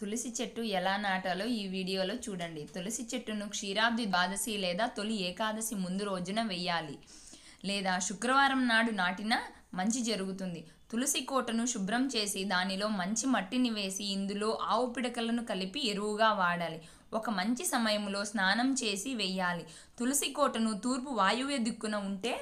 తులసి చెట్టు ఎలా నాటాలో ఈ వీడియోలో చూడండి తులసి చెట్టును క్షీరాబ్ది ద్వాదశి లేదా తొలి ఏకాదశి ముందు రోజున వెయ్యాలి లేదా శుక్రవారం నాడు నాటినా మంచి జరుగుతుంది తులసి కోటను శుభ్రం చేసి దానిలో మంచి మట్టిని వేసి ఇందులో ఆవు పిడకలను కలిపి ఎరువుగా వాడాలి ఒక మంచి సమయంలో స్నానం చేసి వెయ్యాలి తులసి కోటను తూర్పు వాయువ్య దిక్కున ఉంటే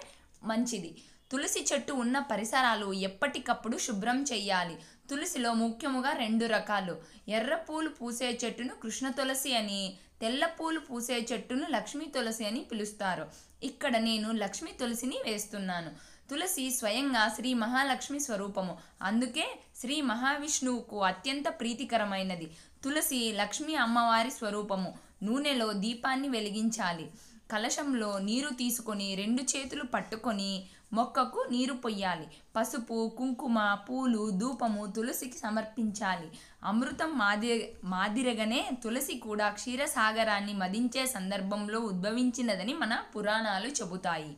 మంచిది తులసి చెట్టు ఉన్న పరిసరాలు ఎప్పటికప్పుడు శుభ్రం చేయాలి తులసిలో ముఖ్యముగా రెండు రకాలు ఎర్ర పూలు పూసే చెట్టును కృష్ణ తులసి అని తెల్ల పూలు పూసే చెట్టును లక్ష్మీ తులసి అని పిలుస్తారు ఇక్కడ నేను లక్ష్మీ తులసిని వేస్తున్నాను తులసి స్వయంగా శ్రీ మహాలక్ష్మి స్వరూపము అందుకే శ్రీ మహావిష్ణువుకు అత్యంత ప్రీతికరమైనది తులసి లక్ష్మీ అమ్మవారి స్వరూపము నూనెలో దీపాన్ని వెలిగించాలి కలశంలో నీరు తీసుకొని రెండు చేతులు పట్టుకొని మొక్కకు నీరు పొయ్యాలి పసుపు కుంకుమ పూలు ధూపము తులసికి సమర్పించాలి అమృతం మాది మాదిరగనే తులసి కూడా క్షీరసాగరాన్ని మదించే సందర్భంలో ఉద్భవించినదని మన పురాణాలు చెబుతాయి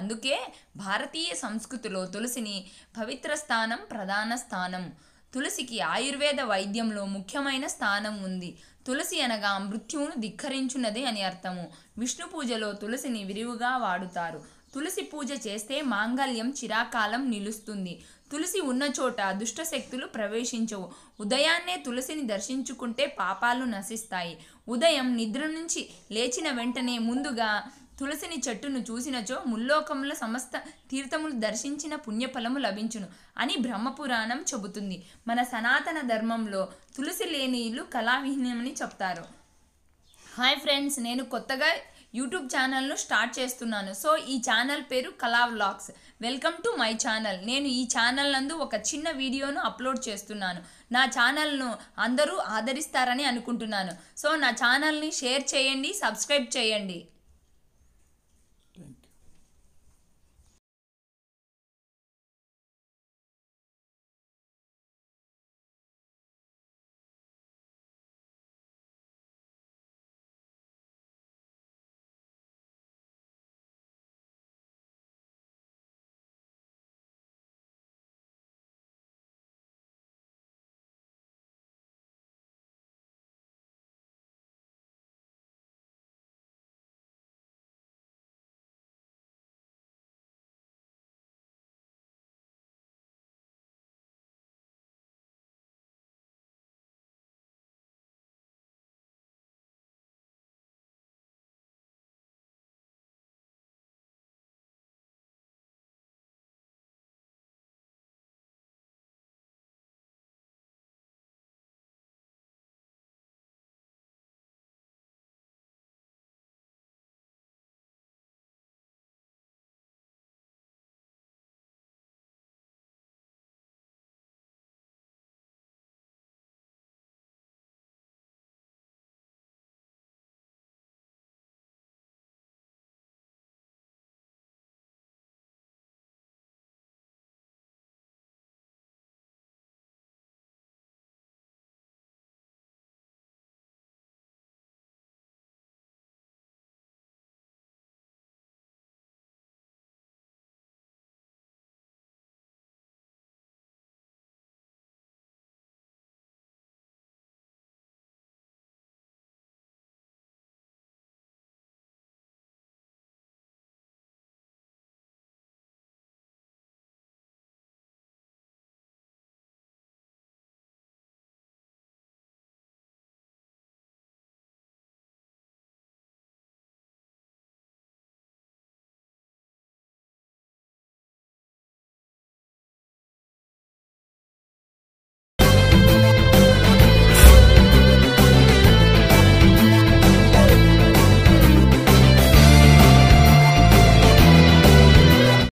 అందుకే భారతీయ సంస్కృతిలో తులసిని పవిత్ర స్థానం ప్రధాన స్థానం తులసికి ఆయుర్వేద వైద్యంలో ముఖ్యమైన స్థానం ఉంది తులసి అనగా మృత్యువును ధిక్కరించున్నది అని అర్థము విష్ణు పూజలో తులసిని విరివిగా వాడుతారు తులసి పూజ చేస్తే మాంగళ్యం చిరాకాలం నిలుస్తుంది తులసి ఉన్న చోట దుష్టశక్తులు ప్రవేశించవు ఉదయాన్నే తులసిని దర్శించుకుంటే పాపాలు నశిస్తాయి ఉదయం నిద్ర నుంచి లేచిన వెంటనే ముందుగా తులసిని చెట్టును చూసినచో ముల్లోకముల సమస్త తీర్థములు దర్శించిన పుణ్యఫలము లభించును అని బ్రహ్మపురాణం చెబుతుంది మన సనాతన ధర్మంలో తులసి లేని ఇల్లు కళావిహీనమని చెప్తారు హాయ్ ఫ్రెండ్స్ నేను కొత్తగా యూట్యూబ్ ఛానల్ను స్టార్ట్ చేస్తున్నాను సో ఈ ఛానల్ పేరు Kala vlogs welcome to my channel నేను ఈ ఛానల్ నందు ఒక చిన్న వీడియోను అప్లోడ్ చేస్తున్నాను నా ఛానల్ను అందరూ ఆదరిస్తారని అనుకుంటున్నాను సో నా ఛానల్ని షేర్ చేయండి సబ్స్క్రైబ్ చేయండి